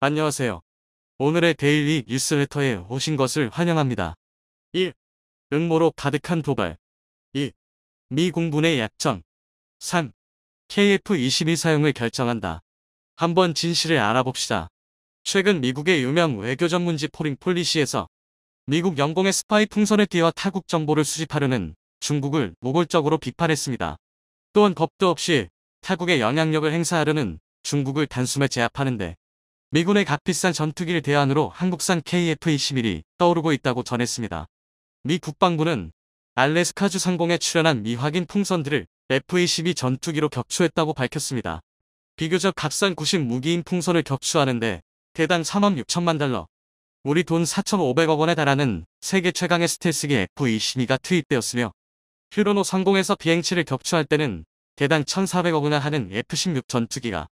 안녕하세요. 오늘의 데일리 뉴스레터에 오신 것을 환영합니다. 1. 응모로 가득한 도발 2. 미 공군의 약점 3. KF-22 사용을 결정한다. 한번 진실을 알아봅시다. 최근 미국의 유명 외교 전문지 포링 폴리시에서 미국 영공의 스파이 풍선에 띄어 타국 정보를 수집하려는 중국을 노골적으로 비판했습니다. 또한 법도 없이 타국의 영향력을 행사하려는 중국을 단숨에 제압하는데 미군의 값비싼 전투기를 대안으로 한국산 KF-21이 떠오르고 있다고 전했습니다. 미 국방부는 알래스카주 상공에 출현한 미확인 풍선들을 F-22 전투기로 격추했다고 밝혔습니다. 비교적 값싼 구식 무기인 풍선을 격추하는데 대당 3억 6천만 달러, 우리 돈 4,500억 원에 달하는 세계 최강의 스텔스기 F-22가 투입되었으며 휴로노 상공에서 비행체를 격추할 때는 대당 1,400억 원에 하는 F-16 전투기가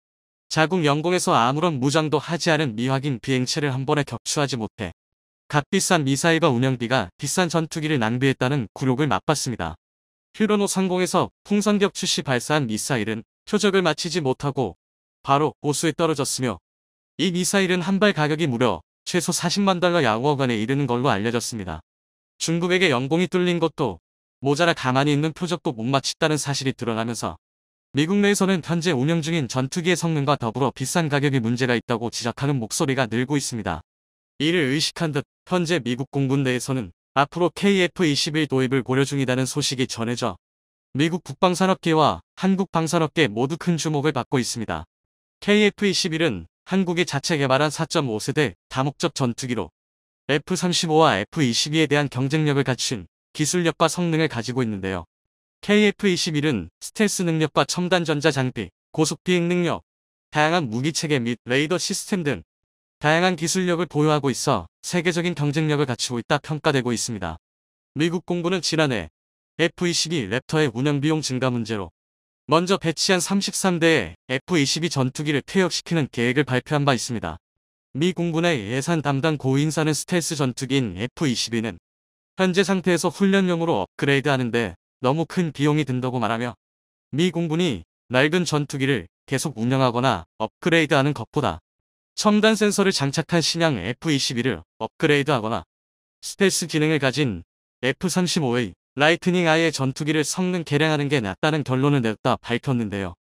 자국 영공에서 아무런 무장도 하지 않은 미확인 비행체를 한 번에 격추하지 못해 값비싼 미사일과 운영비가 비싼 전투기를 낭비했다는 굴욕을 맛봤습니다. 휴로노 상공에서 풍선 격출시 발사한 미사일은 표적을 마치지 못하고 바로 고수에 떨어졌으며 이 미사일은 한 발 가격이 무려 최소 40만 달러 야구어간에 이르는 걸로 알려졌습니다. 중국에게 영공이 뚫린 것도 모자라 가만히 있는 표적도 못 마쳤다는 사실이 드러나면서 미국 내에서는 현재 운영 중인 전투기의 성능과 더불어 비싼 가격이 문제가 있다고 지적하는 목소리가 늘고 있습니다. 이를 의식한 듯 현재 미국 공군 내에서는 앞으로 KF-21 도입을 고려 중이라는 소식이 전해져 미국 국방산업계와 한국 방산업계 모두 큰 주목을 받고 있습니다. KF-21은 한국이 자체 개발한 4.5세대 다목적 전투기로 F-35와 F-22에 대한 경쟁력을 갖춘 기술력과 성능을 가지고 있는데요. KF-21은 스텔스 능력과 첨단 전자 장비, 고속 비행 능력, 다양한 무기체계 및 레이더 시스템 등 다양한 기술력을 보유하고 있어 세계적인 경쟁력을 갖추고 있다 평가되고 있습니다. 미국 공군은 지난해 F-22 랩터의 운영비용 증가 문제로 먼저 배치한 33대의 F-22 전투기를 퇴역시키는 계획을 발표한 바 있습니다. 미 공군의 예산 담당 고인사는 스텔스 전투기인 F-22는 현재 상태에서 훈련용으로 업그레이드하는데 너무 큰 비용이 든다고 말하며 미 공군이 낡은 전투기를 계속 운영하거나 업그레이드하는 것보다 첨단 센서를 장착한 신형 f 2 1을 업그레이드하거나 스텔스 기능을 가진 F-35의 라이트닝 아이의 전투기를 성능 개량하는 게 낫다는 결론을 내었다 밝혔는데요.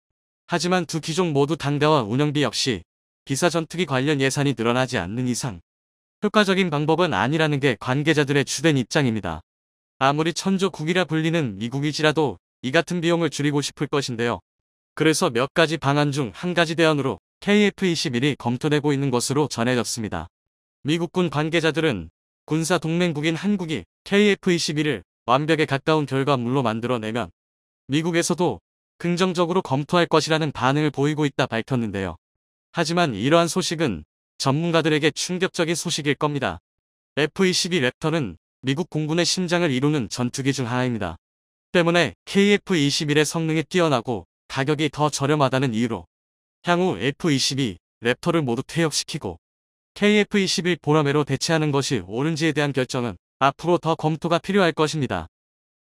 하지만 두 기종 모두 당대와 운영비 역시 기사 전투기 관련 예산이 늘어나지 않는 이상 효과적인 방법은 아니라는 게 관계자들의 주된 입장입니다. 아무리 천조국이라 불리는 미국이지라도 이 같은 비용을 줄이고 싶을 것인데요. 그래서 몇 가지 방안 중 한 가지 대안으로 KF-21이 검토되고 있는 것으로 전해졌습니다. 미국군 관계자들은 군사 동맹국인 한국이 KF-21을 완벽에 가까운 결과물로 만들어내면 미국에서도 긍정적으로 검토할 것이라는 반응을 보이고 있다 밝혔는데요. 하지만 이러한 소식은 전문가들에게 충격적인 소식일 겁니다. F-22 랩터는 미국 공군의 심장을 이루는 전투기 중 하나입니다. 때문에 KF-21의 성능이 뛰어나고 가격이 더 저렴하다는 이유로 향후 F-22, 랩터를 모두 퇴역시키고 KF-21 보라매로 대체하는 것이 옳은지에 대한 결정은 앞으로 더 검토가 필요할 것입니다.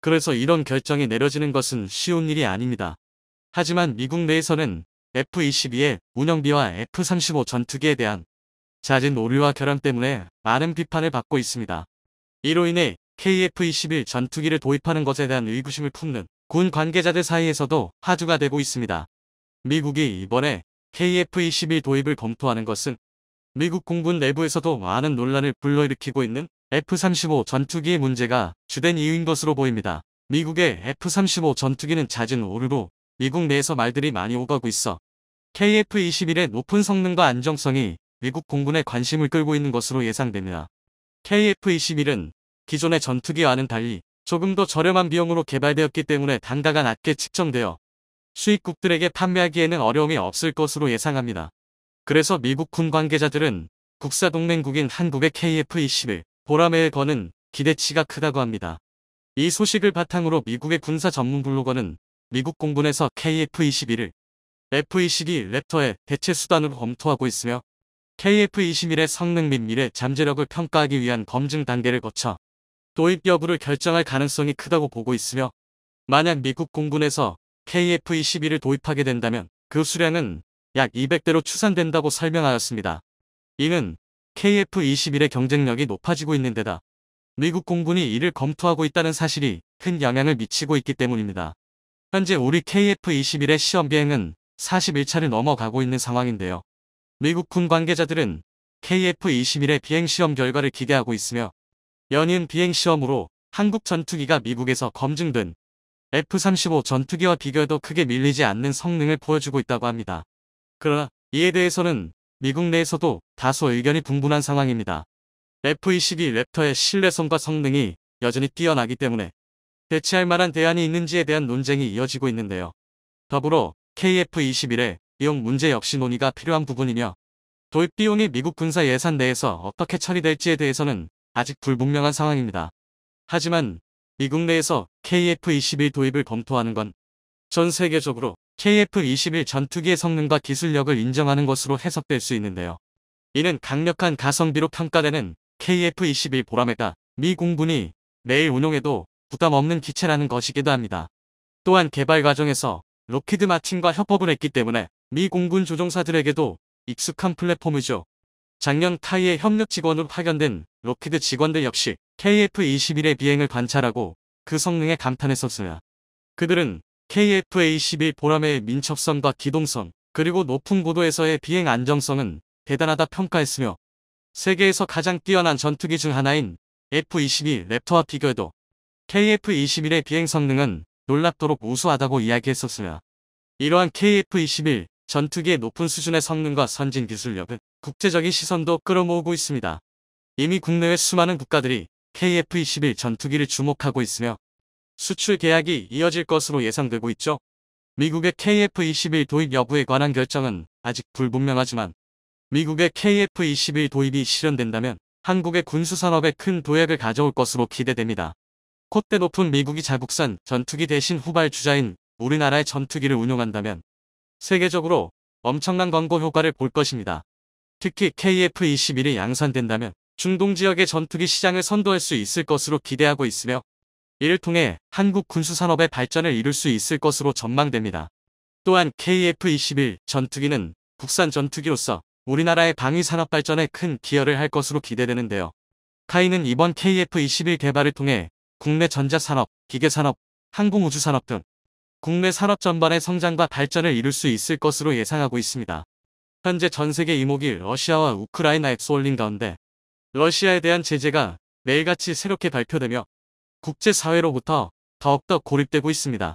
그래서 이런 결정이 내려지는 것은 쉬운 일이 아닙니다. 하지만 미국 내에서는 F-22의 운영비와 F-35 전투기에 대한 잦은 오류와 결함 때문에 많은 비판을 받고 있습니다. 이로 인해 KF-21 전투기를 도입하는 것에 대한 의구심을 품는 군 관계자들 사이에서도 화두가 되고 있습니다. 미국이 이번에 KF-21 도입을 검토하는 것은 미국 공군 내부에서도 많은 논란을 불러일으키고 있는 F-35 전투기의 문제가 주된 이유인 것으로 보입니다. 미국의 F-35 전투기는 잦은 오류로 미국 내에서 말들이 많이 오가고 있어 KF-21의 높은 성능과 안정성이 미국 공군의 관심을 끌고 있는 것으로 예상됩니다. KF-21은 기존의 전투기와는 달리 조금 더 저렴한 비용으로 개발되었기 때문에 단가가 낮게 측정되어 수익국들에게 판매하기에는 어려움이 없을 것으로 예상합니다. 그래서 미국 군 관계자들은 국사 동맹국인 한국의 KF-21 보라매의 거는 기대치가 크다고 합니다. 이 소식을 바탕으로 미국의 군사 전문 블로거는 미국 공군에서 KF-21을 F-22 랩터의 대체 수단으로 검토하고 있으며 KF-21의 성능 및 미래 잠재력을 평가하기 위한 검증 단계를 거쳐 도입 여부를 결정할 가능성이 크다고 보고 있으며 만약 미국 공군에서 k f 2 1을 도입하게 된다면 그 수량은 약 200대로 추산된다고 설명하였습니다. 이는 KF-21의 경쟁력이 높아지고 있는 데다 미국 공군이 이를 검토하고 있다는 사실이 큰 영향을 미치고 있기 때문입니다. 현재 우리 KF-21의 시험 비행은 41차를 넘어가고 있는 상황인데요. 미국 군 관계자들은 KF-21의 비행 시험 결과를 기대하고 있으며 연인 비행시험으로 한국 전투기가 미국에서 검증된 F-35 전투기와 비교해도 크게 밀리지 않는 성능을 보여주고 있다고 합니다. 그러나 이에 대해서는 미국 내에서도 다소 의견이 분분한 상황입니다. F-22 랩터의 신뢰성과 성능이 여전히 뛰어나기 때문에 대체할 만한 대안이 있는지에 대한 논쟁이 이어지고 있는데요. 더불어 KF-21의 비용 문제 역시 논의가 필요한 부분이며 도입 비용이 미국 군사 예산 내에서 어떻게 처리될지에 대해서는 아직 불분명한 상황입니다. 하지만 미국 내에서 KF-21 도입을 검토하는 건 전 세계적으로 KF-21 전투기의 성능과 기술력을 인정하는 것으로 해석될 수 있는데요. 이는 강력한 가성비로 평가되는 KF-21 보라매가 미 공군이 매일 운용해도 부담 없는 기체라는 것이기도 합니다. 또한 개발 과정에서 로키드 마틴과 협업을 했기 때문에 미 공군 조종사들에게도 익숙한 플랫폼이죠. 작년 타이의 협력 직원으로 파견된 로키드 직원들 역시 KF-21의 비행을 관찰하고 그 성능에 감탄했었으나 그들은 KF-21 보람의 민첩성과 기동성 그리고 높은 고도에서의 비행 안정성은 대단하다 평가했으며 세계에서 가장 뛰어난 전투기 중 하나인 F-22 랩터와 비교해도 KF-21의 비행 성능은 놀랍도록 우수하다고 이야기했었으며 이러한 KF-21 전투기의 높은 수준의 성능과 선진 기술력은 국제적인 시선도 끌어모으고 있습니다. 이미 국내외 수많은 국가들이 KF-21 전투기를 주목하고 있으며 수출 계약이 이어질 것으로 예상되고 있죠. 미국의 KF-21 도입 여부에 관한 결정은 아직 불분명하지만 미국의 KF-21 도입이 실현된다면 한국의 군수산업에 큰 도약을 가져올 것으로 기대됩니다. 콧대 높은 미국이 자국산 전투기 대신 후발주자인 우리나라의 전투기를 운용한다면 세계적으로 엄청난 광고 효과를 볼 것입니다. 특히 KF-21이 양산된다면 중동 지역의 전투기 시장을 선도할 수 있을 것으로 기대하고 있으며 이를 통해 한국 군수산업의 발전을 이룰 수 있을 것으로 전망됩니다. 또한 KF-21 전투기는 국산 전투기로서 우리나라의 방위산업 발전에 큰 기여를 할 것으로 기대되는데요. 카이는 이번 KF-21 개발을 통해 국내 전자산업, 기계산업, 항공우주산업 등 국내 산업 전반의 성장과 발전을 이룰 수 있을 것으로 예상하고 있습니다. 현재 전세계 이목이 러시아와 우크라이나에 쏠린 가운데 러시아에 대한 제재가 매일같이 새롭게 발표되며 국제사회로부터 더욱더 고립되고 있습니다.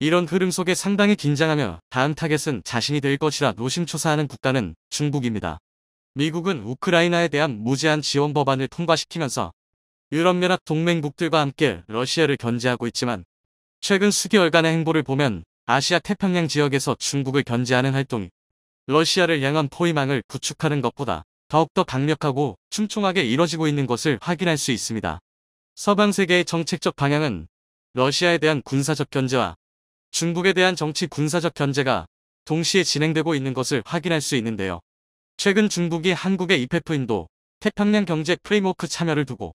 이런 흐름 속에 상당히 긴장하며 다음 타겟은 자신이 될 것이라 노심초사하는 국가는 중국입니다. 미국은 우크라이나에 대한 무제한 지원 법안을 통과시키면서 유럽연합 동맹국들과 함께 러시아를 견제하고 있지만 최근 수개월간의 행보를 보면 아시아 태평양 지역에서 중국을 견제하는 활동이 러시아를 향한 포위망을 구축하는 것보다 더욱더 강력하고 충촘하게 이뤄지고 있는 것을 확인할 수 있습니다. 서방 세계의 정책적 방향은 러시아에 대한 군사적 견제와 중국에 대한 정치 군사적 견제가 동시에 진행되고 있는 것을 확인할 수 있는데요. 최근 중국이 한국의 e 페프인도 태평양 경제 프레임워크 참여를 두고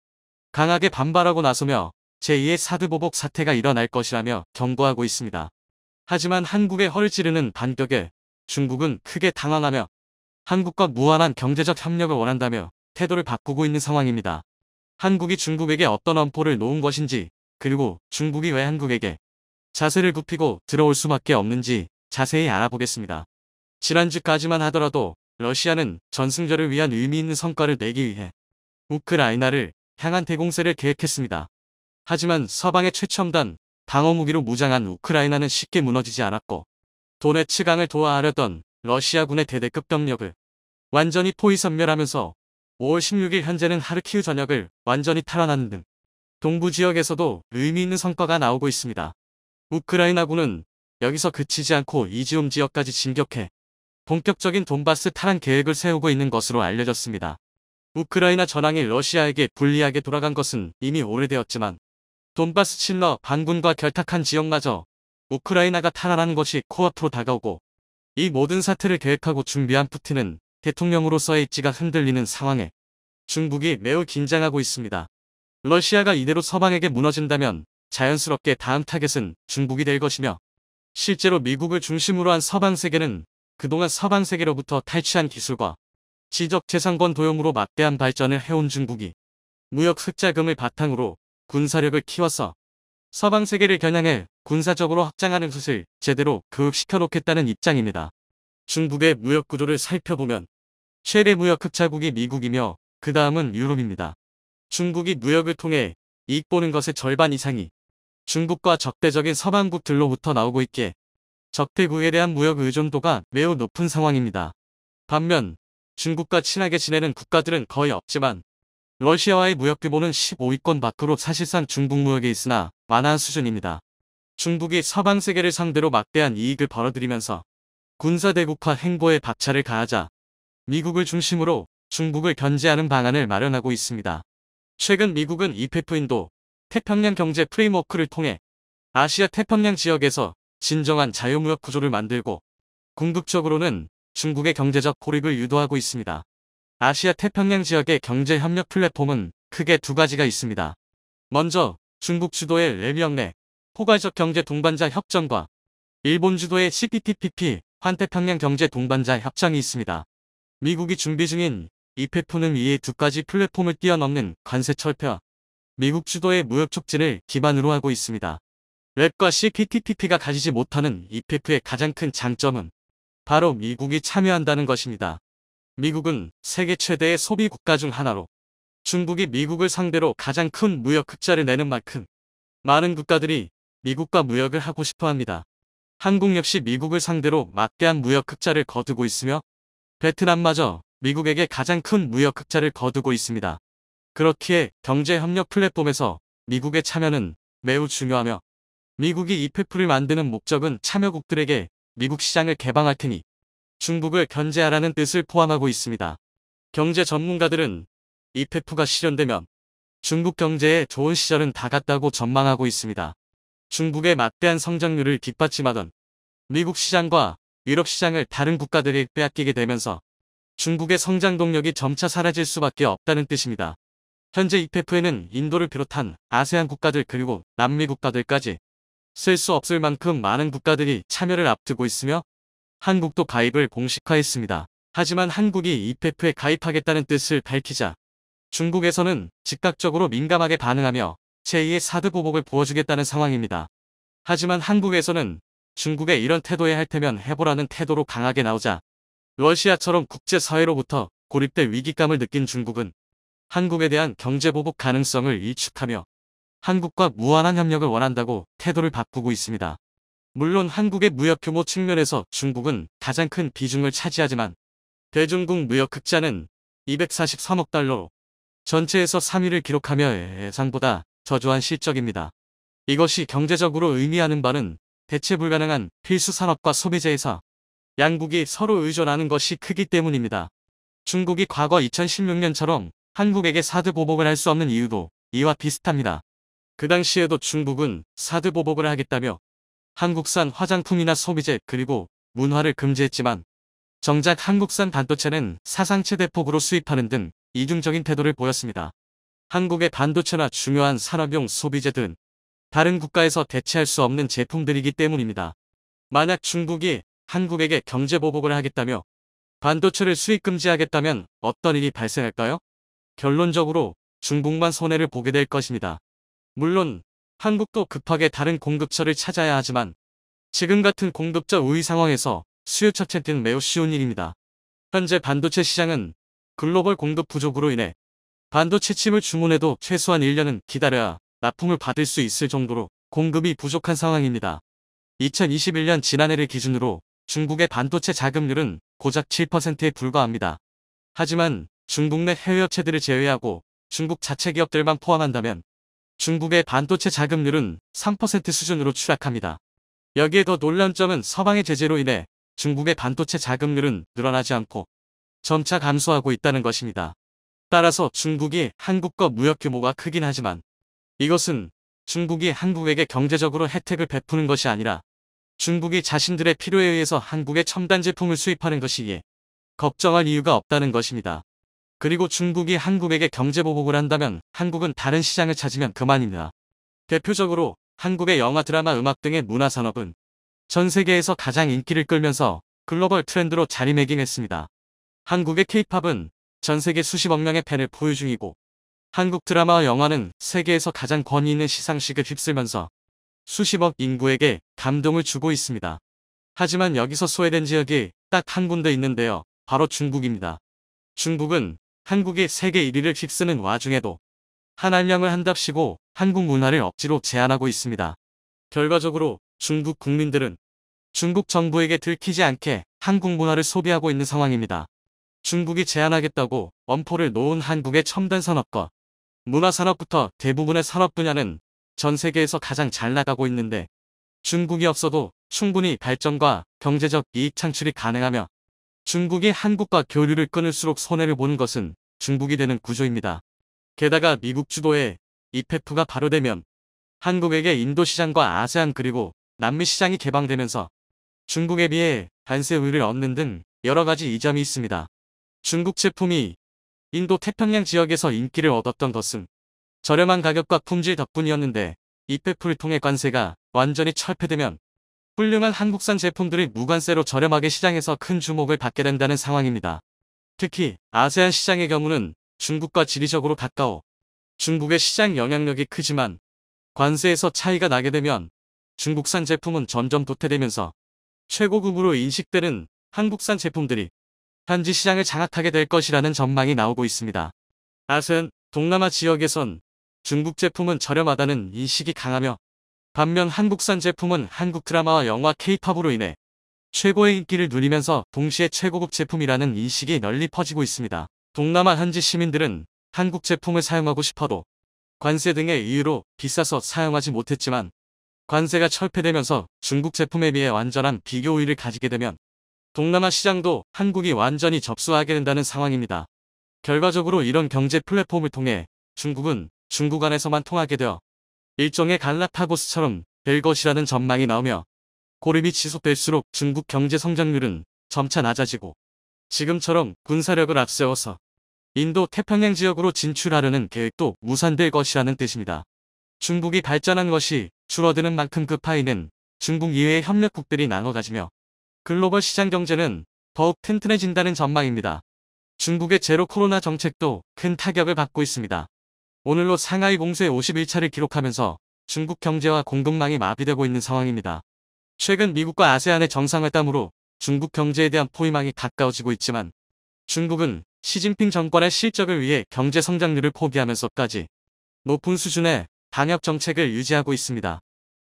강하게 반발하고 나서며 제2의 사드보복 사태가 일어날 것이라며 경고하고 있습니다. 하지만 한국의 허를 찌르는 반격에 중국은 크게 당황하며 한국과 무한한 경제적 협력을 원한다며 태도를 바꾸고 있는 상황입니다. 한국이 중국에게 어떤 엄포를 놓은 것인지 그리고 중국이 왜 한국에게 자세를 굽히고 들어올 수밖에 없는지 자세히 알아보겠습니다. 지난주까지만 하더라도 러시아는 전승절을 위한 의미 있는 성과를 내기 위해 우크라이나를 향한 대공세를 계획했습니다. 하지만 서방의 최첨단 방어무기로 무장한 우크라이나는 쉽게 무너지지 않았고 도네츠강을 도하하려던 러시아군의 대대급 병력을 완전히 포위섬멸하면서 5월 16일 현재는 하르키우 전역을 완전히 탈환하는 등 동부 지역에서도 의미 있는 성과가 나오고 있습니다. 우크라이나군은 여기서 그치지 않고 이지움 지역까지 진격해 본격적인 돈바스 탈환 계획을 세우고 있는 것으로 알려졌습니다. 우크라이나 전황이 러시아에게 불리하게 돌아간 것은 이미 오래되었지만 돈바스 칠러 반군과 결탁한 지역마저 우크라이나가 탈환하는 것이 코앞으로 다가오고 이 모든 사태를 계획하고 준비한 푸틴은 대통령으로서의 입지가 흔들리는 상황에 중국이 매우 긴장하고 있습니다. 러시아가 이대로 서방에게 무너진다면 자연스럽게 다음 타겟은 중국이 될 것이며 실제로 미국을 중심으로 한 서방 세계는 그동안 서방 세계로부터 탈취한 기술과 지적 재산권 도용으로 막대한 발전을 해온 중국이 무역 흑자금을 바탕으로 군사력을 키워서 서방 세계를 겨냥해 군사적으로 확장하는 수을 제대로 급육시켜 놓겠다는 입장입니다. 중국의 무역 구조를 살펴보면 최대 무역 흑자국이 미국이며 그 다음은 유럽입니다. 중국이 무역을 통해 이익 보는 것의 절반 이상이 중국과 적대적인 서방국들로부터 나오고 있기에 적대국에 대한 무역 의존도가 매우 높은 상황입니다. 반면 중국과 친하게 지내는 국가들은 거의 없지만 러시아와의 무역 규모는 15위권 밖으로 사실상 중국 무역에 있으나 만화한 수준입니다. 중국이 서방 세계를 상대로 막대한 이익을 벌어들이면서 군사대국화 행보에 박차를 가하자 미국을 중심으로 중국을 견제하는 방안을 마련하고 있습니다. 최근 미국은 이페프 인도 태평양 경제 프레임워크를 통해 아시아 태평양 지역에서 진정한 자유무역 구조를 만들고 궁극적으로는 중국의 경제적 고립을 유도하고 있습니다. 아시아 태평양 지역의 경제 협력 플랫폼은 크게 두 가지가 있습니다. 먼저 중국 주도의 레미영내 포괄적 경제 동반자 협정과 일본 주도의 CPTPP 환태평양 경제 동반자 협정이 있습니다. 미국이 준비 중인 e p 프는 이에 두 가지 플랫폼을 뛰어넘는 관세 철폐와 미국 주도의 무역 촉진을 기반으로 하고 있습니다. 랩과 CPTPP가 가지지 못하는 e p 프의 가장 큰 장점은 바로 미국이 참여한다는 것입니다. 미국은 세계 최대의 소비 국가 중 하나로 중국이 미국을 상대로 가장 큰 무역 흑자를 내는 만큼 많은 국가들이 미국과 무역을 하고 싶어 합니다. 한국 역시 미국을 상대로 막대한 무역 흑자를 거두고 있으며 베트남마저 미국에게 가장 큰 무역 흑자를 거두고 있습니다. 그렇기에 경제협력 플랫폼에서 미국의 참여는 매우 중요하며 미국이 이페프를 만드는 목적은 참여국들에게 미국 시장을 개방할 테니 중국을 견제하라는 뜻을 포함하고 있습니다. 경제 전문가들은 이페프가 실현되면 중국 경제의 좋은 시절은 다 갔다고 전망하고 있습니다. 중국의 막대한 성장률을 뒷받침하던 미국 시장과 유럽 시장을 다른 국가들이 빼앗기게 되면서 중국의 성장 동력이 점차 사라질 수밖에 없다는 뜻입니다. 현재 IPF에는 인도를 비롯한 아세안 국가들 그리고 남미 국가들까지 쓸 수 없을 만큼 많은 국가들이 참여를 앞두고 있으며 한국도 가입을 공식화했습니다. 하지만 한국이 IPF에 가입하겠다는 뜻을 밝히자 중국에서는 즉각적으로 민감하게 반응하며 제2의 사드 보복을 부어주겠다는 상황입니다. 하지만 한국에서는 중국의 이런 태도에 할테면 해보라는 태도로 강하게 나오자 러시아처럼 국제사회로부터 고립된 위기감을 느낀 중국은 한국에 대한 경제보복 가능성을 일축하며 한국과 무한한 협력을 원한다고 태도를 바꾸고 있습니다. 물론 한국의 무역 규모 측면에서 중국은 가장 큰 비중을 차지하지만 대중국 무역 흑자는 243억 달러 전체에서 3위를 기록하며 예상보다 저조한 실적입니다. 이것이 경제적으로 의미하는 바는 대체 불가능한 필수 산업과 소비재 에서 양국이 서로 의존하는 것이 크기 때문입니다. 중국이 과거 2016년처럼 한국에게 사드 보복을 할 수 없는 이유도 이와 비슷합니다. 그 당시에도 중국은 사드 보복을 하겠다며 한국산 화장품이나 소비재 그리고 문화를 금지했지만 정작 한국산 반도체는 사상 최대 폭으로 수입하는 등 이중적인 태도를 보였습니다. 한국의 반도체나 중요한 산업용 소비재 등 다른 국가에서 대체할 수 없는 제품들이기 때문입니다. 만약 중국이 한국에게 경제보복을 하겠다며 반도체를 수입 금지하겠다면 어떤 일이 발생할까요? 결론적으로 중국만 손해를 보게 될 것입니다. 물론 한국도 급하게 다른 공급처를 찾아야 하지만 지금 같은 공급자 우위 상황에서 수요 차체등 매우 쉬운 일입니다. 현재 반도체 시장은 글로벌 공급 부족으로 인해 반도체 침을 주문해도 최소한 1년은 기다려야 납품을 받을 수 있을 정도로 공급이 부족한 상황입니다. 2021년 지난해를 기준으로 중국의 반도체 자금률은 고작 7%에 불과합니다. 하지만 중국 내 해외 업체들을 제외하고 중국 자체 기업들만 포함한다면 중국의 반도체 자금률은 3% 수준으로 추락합니다. 여기에 더 놀라운 점은 서방의 제재로 인해 중국의 반도체 자금률은 늘어나지 않고 점차 감소하고 있다는 것입니다. 따라서 중국이 한국과 무역 규모가 크긴 하지만 이것은 중국이 한국에게 경제적으로 혜택을 베푸는 것이 아니라 중국이 자신들의 필요에 의해서 한국의 첨단 제품을 수입하는 것이기에 걱정할 이유가 없다는 것입니다. 그리고 중국이 한국에게 경제보복을 한다면 한국은 다른 시장을 찾으면 그만입니다. 대표적으로 한국의 영화, 드라마, 음악 등의 문화산업은 전 세계에서 가장 인기를 끌면서 글로벌 트렌드로 자리매김했습니다. 한국의 케이팝은 전 세계 수십억 명의 팬을 보유 중이고 한국 드라마와 영화는 세계에서 가장 권위 있는 시상식을 휩쓸면서 수십억 인구에게 감동을 주고 있습니다. 하지만 여기서 소외된 지역이 딱 한 군데 있는데요. 바로 중국입니다. 중국은 한국이 세계 1위를 휩쓰는 와중에도 한알량을 한답시고 한국 문화를 억지로 제한하고 있습니다. 결과적으로 중국 국민들은 중국 정부에게 들키지 않게 한국 문화를 소비하고 있는 상황입니다. 중국이 제한하겠다고 엄포를 놓은 한국의 첨단 산업과 문화산업부터 대부분의 산업 분야는 전 세계에서 가장 잘 나가고 있는데 중국이 없어도 충분히 발전과 경제적 이익 창출이 가능하며 중국이 한국과 교류를 끊을수록 손해를 보는 것은 중국이 되는 구조입니다. 게다가 미국 주도의 이페프가 발효되면 한국에게 인도 시장과 아세안 그리고 남미 시장이 개방되면서 중국에 비해 관세율을 얻는 등 여러 가지 이점이 있습니다. 중국 제품이 인도 태평양 지역에서 인기를 얻었던 것은 저렴한 가격과 품질 덕분이었는데 이페풀를 통해 관세가 완전히 철폐되면 훌륭한 한국산 제품들이 무관세로 저렴하게 시장에서 큰 주목을 받게 된다는 상황입니다. 특히 아세안 시장의 경우는 중국과 지리적으로 가까워 중국의 시장 영향력이 크지만 관세에서 차이가 나게 되면 중국산 제품은 점점 도태되면서 최고급으로 인식되는 한국산 제품들이 현지 시장을 장악하게 될 것이라는 전망이 나오고 있습니다. 아세안 동남아 지역에선 중국 제품은 저렴하다는 인식이 강하며 반면 한국산 제품은 한국 드라마와 영화 케이팝으로 인해 최고의 인기를 누리면서 동시에 최고급 제품이라는 인식이 널리 퍼지고 있습니다. 동남아 현지 시민들은 한국 제품을 사용하고 싶어도 관세 등의 이유로 비싸서 사용하지 못했지만 관세가 철폐되면서 중국 제품에 비해 완전한 비교 우위를 가지게 되면 동남아 시장도 한국이 완전히 접수하게 된다는 상황입니다. 결과적으로 이런 경제 플랫폼을 통해 중국은 중국 안에서만 통하게 되어 일종의 갈라파고스처럼 될 것이라는 전망이 나오며 고립이 지속될수록 중국 경제 성장률은 점차 낮아지고 지금처럼 군사력을 앞세워서 인도 태평양 지역으로 진출하려는 계획도 무산될 것이라는 뜻입니다. 중국이 발전한 것이 줄어드는 만큼 그 파이는 중국 이외의 협력국들이 나눠 가지며 글로벌 시장 경제는 더욱 튼튼해진다는 전망입니다. 중국의 제로 코로나 정책도 큰 타격을 받고 있습니다. 오늘로 상하이 공수의 51차를 기록하면서 중국 경제와 공급망이 마비되고 있는 상황입니다. 최근 미국과 아세안의 정상회담으로 중국 경제에 대한 포위망이 가까워지고 있지만 중국은 시진핑 정권의 실적을 위해 경제 성장률을 포기하면서까지 높은 수준의 방역 정책을 유지하고 있습니다.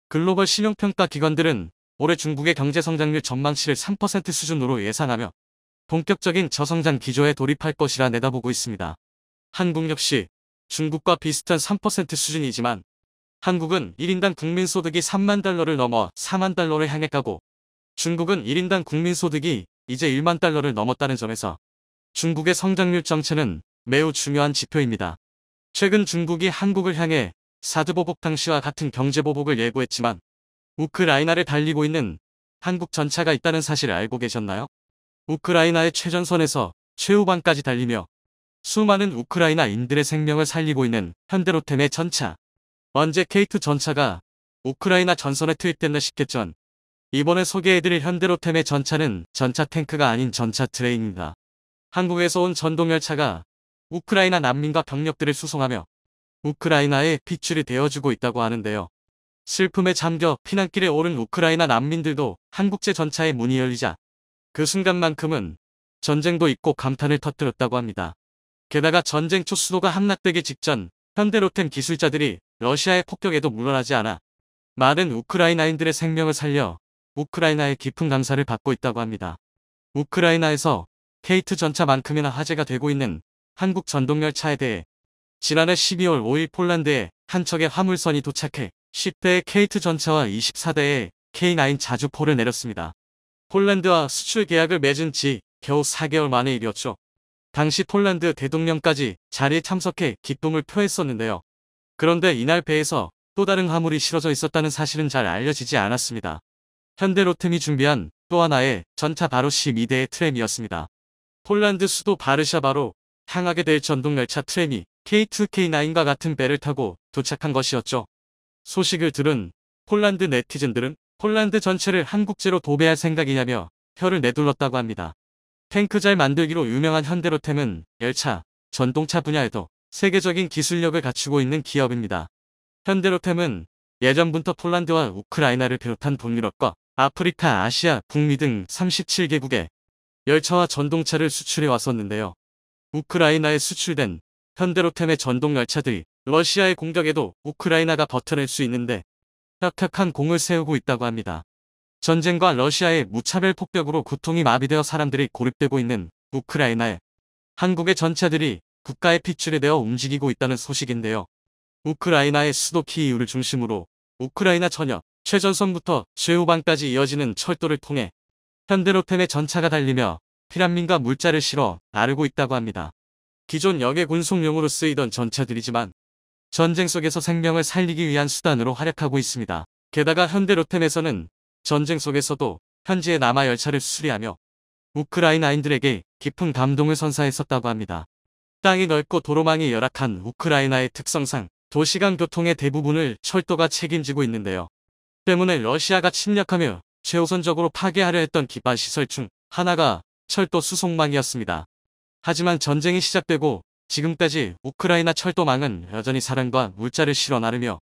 글로벌 신용평가 기관들은 올해 중국의 경제성장률 전망치를 3% 수준으로 예상하며 본격적인 저성장 기조에 돌입할 것이라 내다보고 있습니다. 한국 역시 중국과 비슷한 3% 수준이지만 한국은 1인당 국민소득이 3만 달러를 넘어 4만 달러를 향해 가고 중국은 1인당 국민소득이 이제 1만 달러를 넘었다는 점에서 중국의 성장률 정체는 매우 중요한 지표입니다. 최근 중국이 한국을 향해 사드보복 당시와 같은 경제보복을 예고했지만 우크라이나를 달리고 있는 한국 전차가 있다는 사실을 알고 계셨나요? 우크라이나의 최전선에서 최후방까지 달리며 수많은 우크라이나인들의 생명을 살리고 있는 현대로템의 전차. 언제 K2 전차가 우크라이나 전선에 투입됐나 싶겠죠. 이번에 소개해드릴 현대로템의 전차는 전차 탱크가 아닌 전차 트레인입니다. 한국에서 온 전동열차가 우크라이나 난민과 병력들을 수송하며 우크라이나에 핏줄이 되어주고 있다고 하는데요. 슬픔에 잠겨 피난길에 오른 우크라이나 난민들도 한국제 전차에 문이 열리자 그 순간만큼은 전쟁도 잊고 감탄을 터뜨렸다고 합니다. 게다가 전쟁 초 수도가 함락되기 직전 현대로템 기술자들이 러시아의 폭격에도 물러나지 않아 많은 우크라이나인들의 생명을 살려 우크라이나의 깊은 감사를 받고 있다고 합니다. 우크라이나에서 케이트 전차만큼이나 화제가 되고 있는 한국 전동열차에 대해 지난해 12월 5일 폴란드에 한 척의 화물선이 도착해 10대의 케이트 전차와 24대의 K9 자주포를 내렸습니다. 폴란드와 수출 계약을 맺은 지 겨우 4개월 만의 일이었죠. 당시 폴란드 대통령까지 자리에 참석해 기쁨을 표했었는데요. 그런데 이날 배에서 또 다른 화물이 실어져 있었다는 사실은 잘 알려지지 않았습니다. 현대로템이 준비한 또 하나의 전차 바로 12대의 트램이었습니다. 폴란드 수도 바르샤바로 향하게 될 전동열차 트램이 K2K9과 같은 배를 타고 도착한 것이었죠. 소식을 들은 폴란드 네티즌들은 폴란드 전체를 한국제로 도배할 생각이냐며 혀를 내둘렀다고 합니다. 탱크 잘 만들기로 유명한 현대로템은 열차, 전동차 분야에도 세계적인 기술력을 갖추고 있는 기업입니다. 현대로템은 예전부터 폴란드와 우크라이나를 비롯한 동유럽과 아프리카, 아시아, 북미 등 37개국에 열차와 전동차를 수출해 왔었는데요. 우크라이나에 수출된 현대로템의 전동열차들이 러시아의 공격에도 우크라이나가 버텨낼 수 있는데 딱딱한 공을 세우고 있다고 합니다. 전쟁과 러시아의 무차별 폭격으로 고통이 마비되어 사람들이 고립되고 있는 우크라이나에 한국의 전차들이 국가의 핏줄에 되어 움직이고 있다는 소식인데요. 우크라이나의 수도 키이우를 중심으로 우크라이나 전역 최전선부터 최후방까지 이어지는 철도를 통해 현대로템의 전차가 달리며 피란민과 물자를 실어 나르고 있다고 합니다. 기존 역의 군속용으로 쓰이던 전차들이지만 전쟁 속에서 생명을 살리기 위한 수단으로 활약하고 있습니다. 게다가 현대 로템에서는 전쟁 속에서도 현지의 남아 열차를 수리하며 우크라이나인들에게 깊은 감동을 선사했었다고 합니다. 땅이 넓고 도로망이 열악한 우크라이나의 특성상 도시간 교통의 대부분을 철도가 책임지고 있는데요. 때문에 러시아가 침략하며 최우선적으로 파괴하려 했던 기반 시설 중 하나가 철도 수송망이었습니다. 하지만 전쟁이 시작되고 지금까지 우크라이나 철도망은 여전히 사람과 물자를 실어 나르며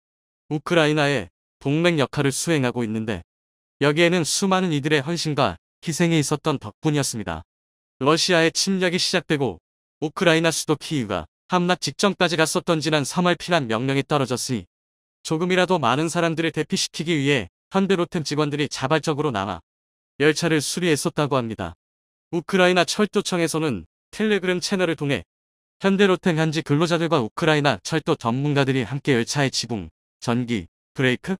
우크라이나의 동맹 역할을 수행하고 있는데 여기에는 수많은 이들의 헌신과 희생이 있었던 덕분이었습니다. 러시아의 침략이 시작되고 우크라이나 수도 키이우가 함락 직전까지 갔었던 지난 3월 피난 명령이 떨어졌으니 조금이라도 많은 사람들을 대피시키기 위해 현대로템 직원들이 자발적으로 남아 열차를 수리했었다고 합니다. 우크라이나 철도청에서는 텔레그램 채널을 통해 현대로템 현지 근로자들과 우크라이나 철도 전문가들이 함께 열차의 지붕, 전기, 브레이크,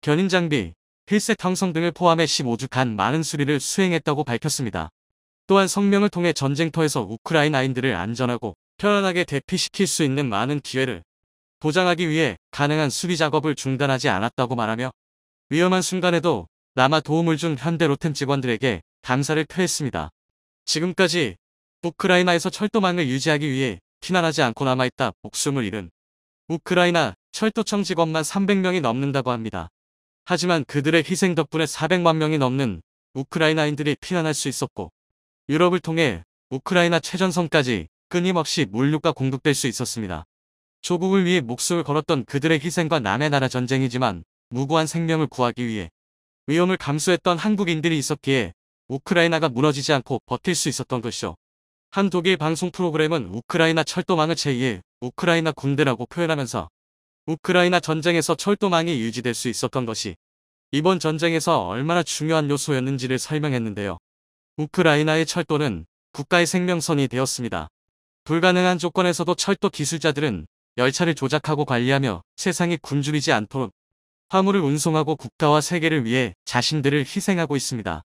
견인장비, 필색 형성 등을 포함해 15주간 많은 수리를 수행했다고 밝혔습니다. 또한 성명을 통해 전쟁터에서 우크라이나인들을 안전하고 편안하게 대피시킬 수 있는 많은 기회를 보장하기 위해 가능한 수리 작업을 중단하지 않았다고 말하며 위험한 순간에도 남아 도움을 준 현대로템 직원들에게 감사를 표했습니다. 지금까지 우크라이나에서 철도망을 유지하기 위해 피난하지 않고 남아있다 목숨을 잃은 우크라이나 철도청 직원만 300명이 넘는다고 합니다. 하지만 그들의 희생 덕분에 400만 명이 넘는 우크라이나인들이 피난할 수 있었고 유럽을 통해 우크라이나 최전선까지 끊임없이 물류가 공급될 수 있었습니다. 조국을 위해 목숨을 걸었던 그들의 희생과 남의 나라 전쟁이지만 무고한 생명을 구하기 위해 위험을 감수했던 한국인들이 있었기에 우크라이나가 무너지지 않고 버틸 수 있었던 것이죠. 한 독일 방송 프로그램은 우크라이나 철도망을 제2의 우크라이나 군대라고 표현하면서 우크라이나 전쟁에서 철도망이 유지될 수 있었던 것이 이번 전쟁에서 얼마나 중요한 요소였는지를 설명했는데요. 우크라이나의 철도는 국가의 생명선이 되었습니다. 불가능한 조건에서도 철도 기술자들은 열차를 조작하고 관리하며 세상이 굶주리지 않도록 화물을 운송하고 국가와 세계를 위해 자신들을 희생하고 있습니다.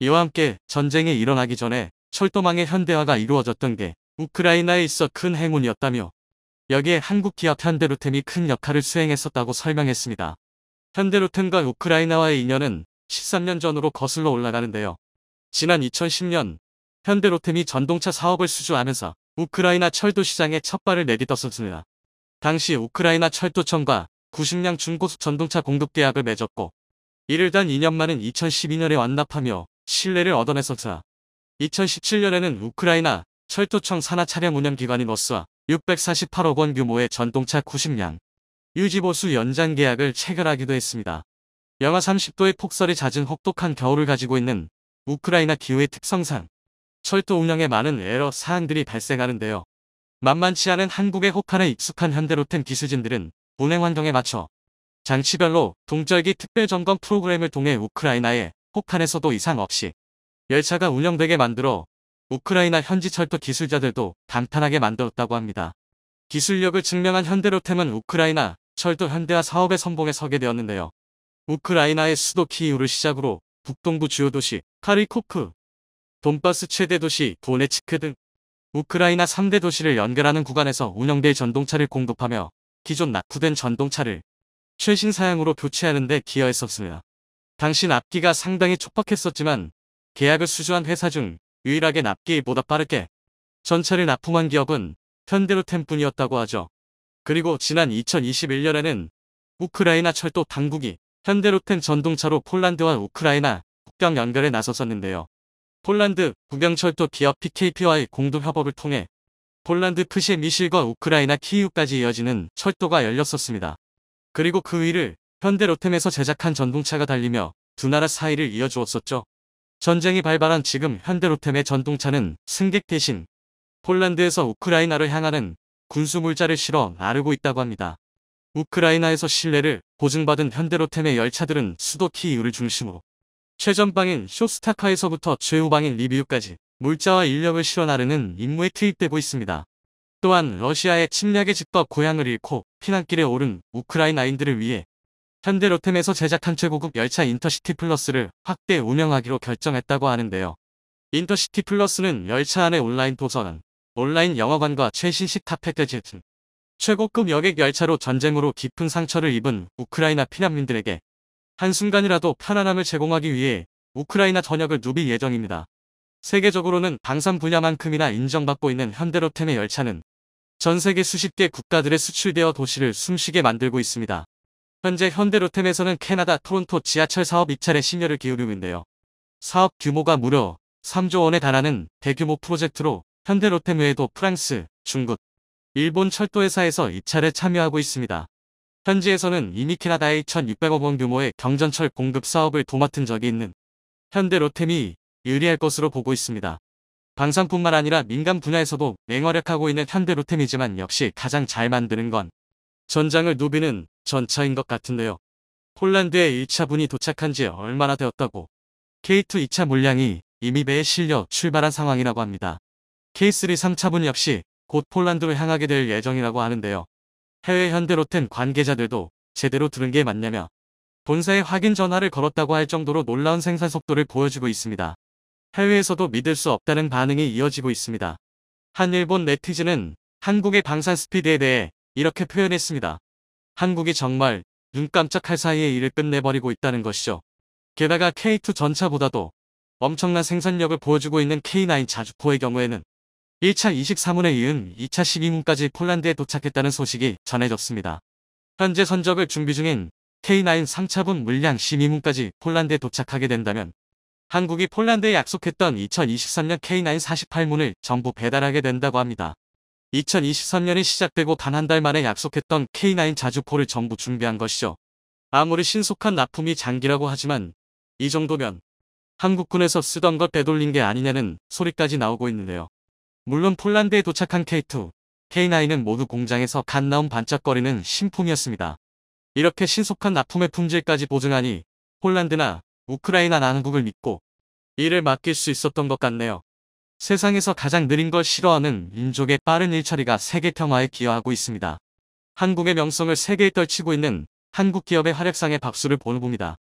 이와 함께 전쟁이 일어나기 전에 철도망의 현대화가 이루어졌던 게 우크라이나에 있어 큰 행운이었다며 여기에 한국 기업 현대로템이 큰 역할을 수행했었다고 설명했습니다. 현대로템과 우크라이나와의 인연은 13년 전으로 거슬러 올라가는데요. 지난 2010년 현대로템이 전동차 사업을 수주하면서 우크라이나 철도 시장에 첫 발을 내딛었습니다. 었 당시 우크라이나 철도청과 90량 중고속 전동차 공급 계약을 맺었고 이를 단 2년 만은 2012년에 완납하며 신뢰를 얻어냈었다. 2017년에는 우크라이나 철도청 산하 차량 운영 기관인 어스와 648억 원 규모의 전동차 90량 유지보수 연장 계약을 체결하기도 했습니다. 영하 30도의 폭설이 잦은 혹독한 겨울을 가지고 있는 우크라이나 기후의 특성상 철도 운영에 많은 에러 사항들이 발생하는데요. 만만치 않은 한국의 혹한에 익숙한 현대로템 기술진들은 운행 환경에 맞춰 장치별로 동절기 특별 점검 프로그램을 통해 우크라이나의 혹한에서도 이상 없이 열차가 운영되게 만들어 우크라이나 현지 철도 기술자들도 감탄하게 만들었다고 합니다. 기술력을 증명한 현대로템은 우크라이나 철도 현대화 사업의 선봉에 서게 되었는데요. 우크라이나의 수도 키이우를 시작으로 북동부 주요 도시 카리코프, 돈바스 최대 도시 도네츠크 등 우크라이나 3대 도시를 연결하는 구간에서 운영될 전동차를 공급하며 기존 납부된 전동차를 최신 사양으로 교체하는 데기여했었습니다 당시 앞기가 상당히 촉박했었지만 계약을 수주한 회사 중 유일하게 납기보다 빠르게 전차를 납품한 기업은 현대로템뿐이었다고 하죠. 그리고 지난 2021년에는 우크라이나 철도 당국이 현대로템 전동차로 폴란드와 우크라이나 국경 연결에 나섰었는데요. 폴란드 국영철도 기업 PKP와의 공동협업을 통해 폴란드 프시 미실과 우크라이나 키이우까지 이어지는 철도가 열렸었습니다. 그리고 그 위를 현대로템에서 제작한 전동차가 달리며 두 나라 사이를 이어주었었죠. 전쟁이 발발한 지금 현대로템의 전동차는 승객 대신 폴란드에서 우크라이나를 향하는 군수물자를 실어 나르고 있다고 합니다. 우크라이나에서 신뢰를 보증받은 현대로템의 열차들은 수도 키이우를 중심으로 최전방인 쇼스타카에서부터 최후방인 리뷰까지 물자와 인력을 실어 나르는 임무에 투입되고 있습니다. 또한 러시아의 침략의 집과 고향을 잃고 피난길에 오른 우크라이나인들을 위해 현대로템에서 제작한 최고급 열차 인터시티 플러스를 확대 운영하기로 결정했다고 하는데요. 인터시티 플러스는 열차 안에 온라인 도서관, 온라인 영화관과 최신식 탑패까지 최고급 여객 열차로 전쟁으로 깊은 상처를 입은 우크라이나 피난민들에게 한순간이라도 편안함을 제공하기 위해 우크라이나 전역을 누빌 예정입니다. 세계적으로는 방산 분야만큼이나 인정받고 있는 현대로템의 열차는 전 세계 수십 개 국가들에 수출되어 도시를 숨쉬게 만들고 있습니다. 현재 현대로템에서는 캐나다 토론토 지하철 사업 입찰에 심혈을 기울이는데요 사업 규모가 무려 3조 원에 달하는 대규모 프로젝트로 현대로템 외에도 프랑스, 중국, 일본 철도회사에서 입찰에 참여하고 있습니다. 현지에서는 이미 캐나다의 1,600억 원 규모의 경전철 공급 사업을 도맡은 적이 있는 현대로템이 유리할 것으로 보고 있습니다. 방산뿐만 아니라 민간 분야에서도 맹활약하고 있는 현대로템이지만 역시 가장 잘 만드는 건 전장을 누비는 전차인 것 같은데요. 폴란드에 1차 분이 도착한 지 얼마나 되었다고 K2 2차 물량이 이미 배에 실려 출발한 상황이라고 합니다. K3 3차분 역시 곧 폴란드로 향하게 될 예정이라고 하는데요. 해외 현대로텐 관계자들도 제대로 들은 게 맞냐며 본사에 확인 전화를 걸었다고 할 정도로 놀라운 생산 속도를 보여주고 있습니다. 해외에서도 믿을 수 없다는 반응이 이어지고 있습니다. 한 일본 네티즌은 한국의 방산 스피드에 대해 이렇게 표현했습니다. 한국이 정말 눈 깜짝할 사이에 일을 끝내버리고 있다는 것이죠. 게다가 K2 전차보다도 엄청난 생산력을 보여주고 있는 K9 자주포의 경우에는 1차 23문에 이은 2차 12문까지 폴란드에 도착했다는 소식이 전해졌습니다. 현재 선적을 준비 중인 K9 상차분 물량 12문까지 폴란드에 도착하게 된다면 한국이 폴란드에 약속했던 2023년 K9 48문을 전부 배달하게 된다고 합니다. 2023년이 시작되고 단 한 달 만에 약속했던 K9 자주포를 전부 준비한 것이죠. 아무리 신속한 납품이 장기라고 하지만 이 정도면 한국군에서 쓰던 걸 빼돌린 게 아니냐는 소리까지 나오고 있는데요. 물론 폴란드에 도착한 K2, K9은 모두 공장에서 갓 나온 반짝거리는 신품이었습니다. 이렇게 신속한 납품의 품질까지 보증하니 폴란드나 우크라이나 한국을 믿고 이를 맡길 수 있었던 것 같네요. 세상에서 가장 느린 걸 싫어하는 민족의 빠른 일처리가 세계 평화에 기여하고 있습니다. 한국의 명성을 세계에 떨치고 있는 한국 기업의 활약상의 박수를 보내봅니다.